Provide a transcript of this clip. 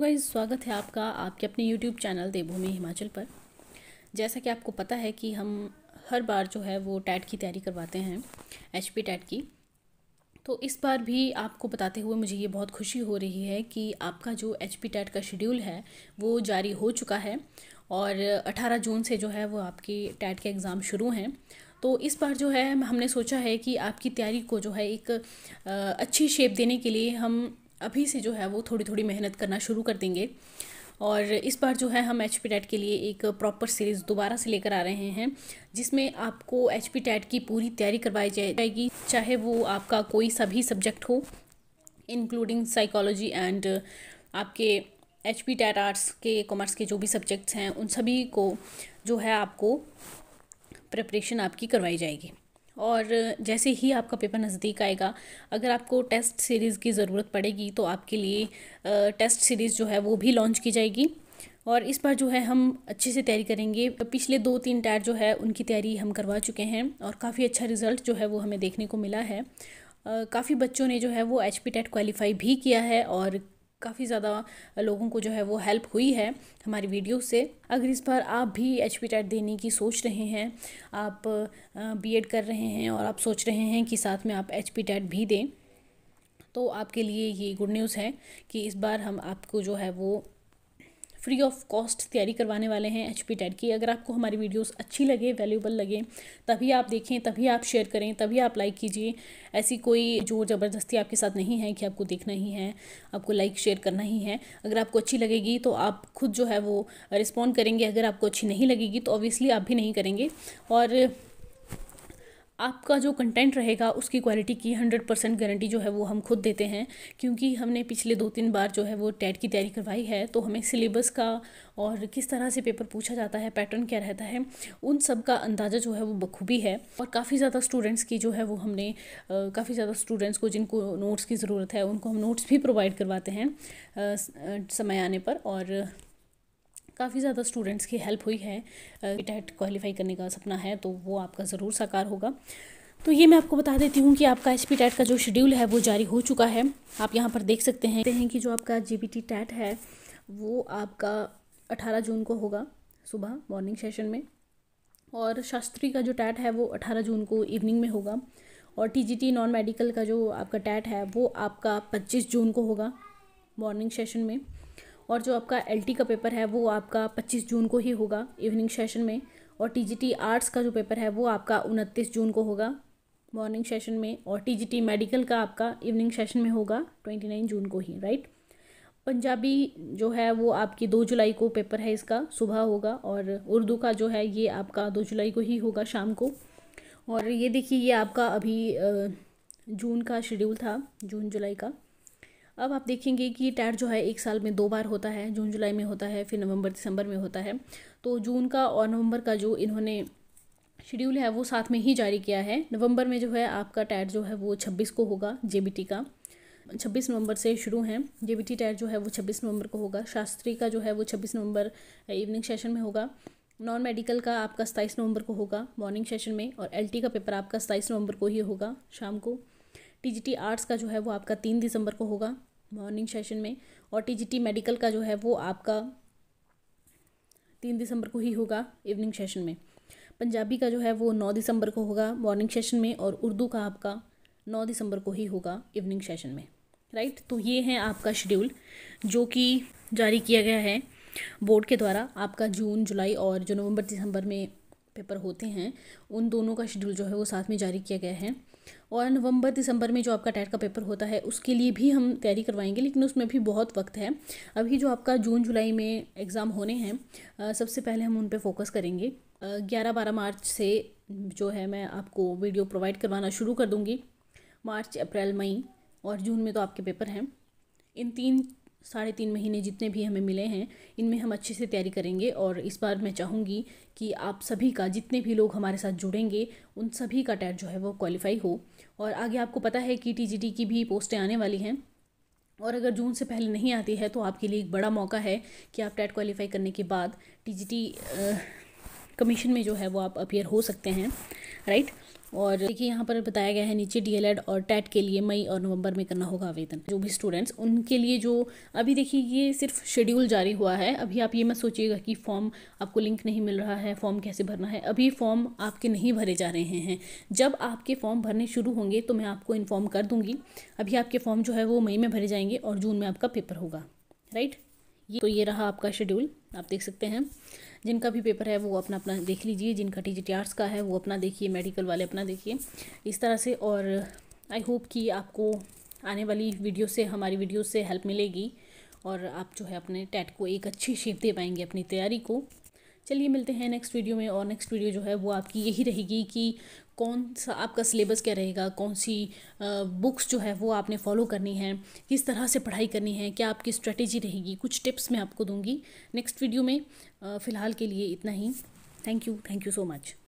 guys स्वागत है आपका आपके अपने YouTube चैनल देवभूमि हिमाचल पर जैसा कि आपको पता है कि हम हर बार जो है वो टैट की तैयारी करवाते हैं एच पी टैट की तो इस बार भी आपको बताते हुए मुझे ये बहुत खुशी हो रही है कि आपका जो एच पी टैट का शेड्यूल है वो जारी हो चुका है और 18 जून से जो है वो आपकी टैट के एग्ज़ाम शुरू हैं तो इस बार जो है हमने सोचा है कि आपकी तैयारी को जो है एक अच्छी शेप देने के लिए हम अभी से जो है वो थोड़ी थोड़ी मेहनत करना शुरू कर देंगे और इस बार जो है हम एच पी टैट के लिए एक प्रॉपर सीरीज़ दोबारा से लेकर आ रहे हैं जिसमें आपको एच पी टैट की पूरी तैयारी करवाई जाएगी चाहे वो आपका कोई सा भी सब्जेक्ट हो इंक्लूडिंग साइकोलॉजी एंड आपके एच पी टैट आर्ट्स के कॉमर्स के जो भी सब्जेक्ट्स हैं उन सभी को जो है आपको प्रिपरेशन आपकी करवाई जाएगी और जैसे ही आपका पेपर नज़दीक आएगा अगर आपको टेस्ट सीरीज़ की ज़रूरत पड़ेगी तो आपके लिए टेस्ट सीरीज़ जो है वो भी लॉन्च की जाएगी और इस बार जो है हम अच्छे से तैयारी करेंगे पिछले दो तीन टायर जो है उनकी तैयारी हम करवा चुके हैं और काफ़ी अच्छा रिज़ल्ट जो है वो हमें देखने को मिला है काफ़ी बच्चों ने जो है वो एच पी टेट क्वालिफ़ाई भी किया है और काफ़ी ज़्यादा लोगों को जो है वो हेल्प हुई है हमारी वीडियो से अगर इस बार आप भी एच पी टेट देने की सोच रहे हैं आप बी एड कर रहे हैं और आप सोच रहे हैं कि साथ में आप एच पी टेट भी दें तो आपके लिए ये गुड न्यूज़ है कि इस बार हम आपको जो है वो फ्री ऑफ कॉस्ट तैयारी करवाने वाले हैं एच पी की अगर आपको हमारी वीडियोस अच्छी लगे वैल्यूबल लगे तभी आप देखें तभी आप शेयर करें तभी आप लाइक कीजिए ऐसी कोई जोर ज़बरदस्ती आपके साथ नहीं है कि आपको देखना ही है आपको लाइक शेयर करना ही है अगर आपको अच्छी लगेगी तो आप खुद जो है वो रिस्पॉन्ड करेंगे अगर आपको अच्छी नहीं लगेगी तो ऑब्वियसली आप भी नहीं करेंगे और आपका जो कंटेंट रहेगा उसकी क्वालिटी की हंड्रेड परसेंट गारंटी जो है वो हम खुद देते हैं क्योंकि हमने पिछले दो तीन बार जो है वो टेट की तैयारी करवाई है तो हमें सिलेबस का और किस तरह से पेपर पूछा जाता है पैटर्न क्या रहता है उन सब का अंदाज़ा जो है वो बखूबी है और काफ़ी ज़्यादा स्टूडेंट्स की जो है वो हमने काफ़ी ज़्यादा स्टूडेंट्स को जिनको नोट्स की ज़रूरत है उनको हम नोट्स भी प्रोवाइड करवाते हैं समय आने पर और काफ़ी ज़्यादा स्टूडेंट्स की हेल्प हुई है टेट क्वालिफाई करने का सपना है तो वो आपका ज़रूर साकार होगा तो ये मैं आपको बता देती हूँ कि आपका एच पी टैट का जो शेड्यूल है वो जारी हो चुका है आप यहाँ पर देख सकते हैं हैं कि जो आपका जी बी टी टैट है वो आपका अठारह जून को होगा सुबह मॉर्निंग सेशन में और शास्त्री का जो टैट है वो अठारह जून को इवनिंग में होगा और टीजीटी नॉन मेडिकल का जो आपका टैट है वो आपका पच्चीस जून को होगा मॉर्निंग सेशन में और जो आपका एल का पेपर है वो आपका 25 जून को ही होगा इवनिंग सेशन में और टी आर्ट्स का जो पेपर है वो आपका उनतीस जून को होगा मॉर्निंग सेशन में और टी मेडिकल का आपका इवनिंग सेशन में होगा ट्वेंटी नाइन जून को ही राइट पंजाबी जो है वो आपकी दो जुलाई को पेपर है इसका सुबह होगा और उर्दू का जो है ये आपका दो जुलाई को ही होगा शाम को और ये देखिए ये आपका अभी जून का शेड्यूल था जून जुलाई का अब आप देखेंगे कि टैट जो है एक साल में दो बार होता है जून जुलाई में होता है फिर नवंबर दिसंबर में होता है तो जून का और नवंबर का जो इन्होंने शेड्यूल है वो साथ में ही जारी किया है नवंबर में जो है आपका टैट जो है वो छब्बीस को होगा जे का छब्बीस नवंबर से शुरू हैं जे बी टी जो है वो छब्बीस नवंबर को होगा शास्त्री का जो है वो छब्बीस नवंबर इवनिंग सेशन में होगा नॉन मेडिकल का आपका सताईस नवंबर को होगा मॉर्निंग सेशन में और एलटी का पेपर आपका सताईस नवंबर को ही होगा शाम को टीजीटी आर्ट्स का जो है वो आपका तीन दिसंबर को होगा मॉर्निंग सेशन में और टीजीटी मेडिकल का जो है वो आपका तीन दिसंबर को ही होगा इवनिंग सेशन में पंजाबी का जो है वो नौ दिसंबर को होगा मॉर्निंग सेशन में और उर्दू का आपका नौ दिसंबर को ही होगा इवनिंग सेशन में राइट तो ये है आपका शेड्यूल जो कि जारी किया गया है बोर्ड के द्वारा आपका जून जुलाई और जो नवंबर दिसंबर में पेपर होते हैं उन दोनों का शेड्यूल जो है वो साथ में जारी किया गया है और नवंबर दिसंबर में जो आपका टैट का पेपर होता है उसके लिए भी हम तैयारी करवाएंगे लेकिन उसमें भी बहुत वक्त है अभी जो आपका जून जुलाई में एग्ज़ाम होने हैं सबसे पहले हम उन पर फोकस करेंगे ग्यारह बारह मार्च से जो है मैं आपको वीडियो प्रोवाइड करवाना शुरू कर दूँगी मार्च अप्रैल मई और जून में तो आपके पेपर हैं इन तीन साढ़े तीन महीने जितने भी हमें मिले हैं इनमें हम अच्छे से तैयारी करेंगे और इस बार मैं चाहूँगी कि आप सभी का जितने भी लोग हमारे साथ जुड़ेंगे उन सभी का टैट जो है वो क्वालिफाई हो और आगे आपको पता है कि टी की भी पोस्टें आने वाली हैं और अगर जून से पहले नहीं आती है तो आपके लिए एक बड़ा मौका है कि आप टैट क्वालिफाई करने के बाद टी कमीशन में जो है वो आप अपियर हो सकते हैं राइट और देखिए यहाँ पर बताया गया है नीचे डीएलएड और टैट के लिए मई और नवंबर में करना होगा आवेदन जो भी स्टूडेंट्स उनके लिए जो अभी देखिए ये सिर्फ शेड्यूल जारी हुआ है अभी आप ये मत सोचिएगा कि फॉर्म आपको लिंक नहीं मिल रहा है फॉर्म कैसे भरना है अभी फॉर्म आपके नहीं भरे जा रहे हैं जब आपके फॉर्म भरने शुरू होंगे तो मैं आपको इन्फॉर्म कर दूँगी अभी आपके फॉर्म जो है वो मई में भरे जाएंगे और जून में आपका पेपर होगा राइट ये तो ये रहा आपका शेड्यूल आप देख सकते हैं जिनका भी पेपर है वो अपना अपना देख लीजिए जिनका टी जी आर्ट्स का है वो अपना देखिए मेडिकल वाले अपना देखिए इस तरह से और आई होप कि आपको आने वाली वीडियो से हमारी वीडियो से हेल्प मिलेगी और आप जो है अपने टैट को एक अच्छी शेप दे पाएंगे अपनी तैयारी को चलिए मिलते हैं नेक्स्ट वीडियो में और नेक्स्ट वीडियो जो है वो आपकी यही रहेगी कि कौन सा आपका सिलेबस क्या रहेगा कौन सी बुक्स जो है वो आपने फॉलो करनी है किस तरह से पढ़ाई करनी है क्या आपकी स्ट्रेटेजी रहेगी कुछ टिप्स मैं आपको दूंगी नेक्स्ट वीडियो में फ़िलहाल के लिए इतना ही thank you thank you so much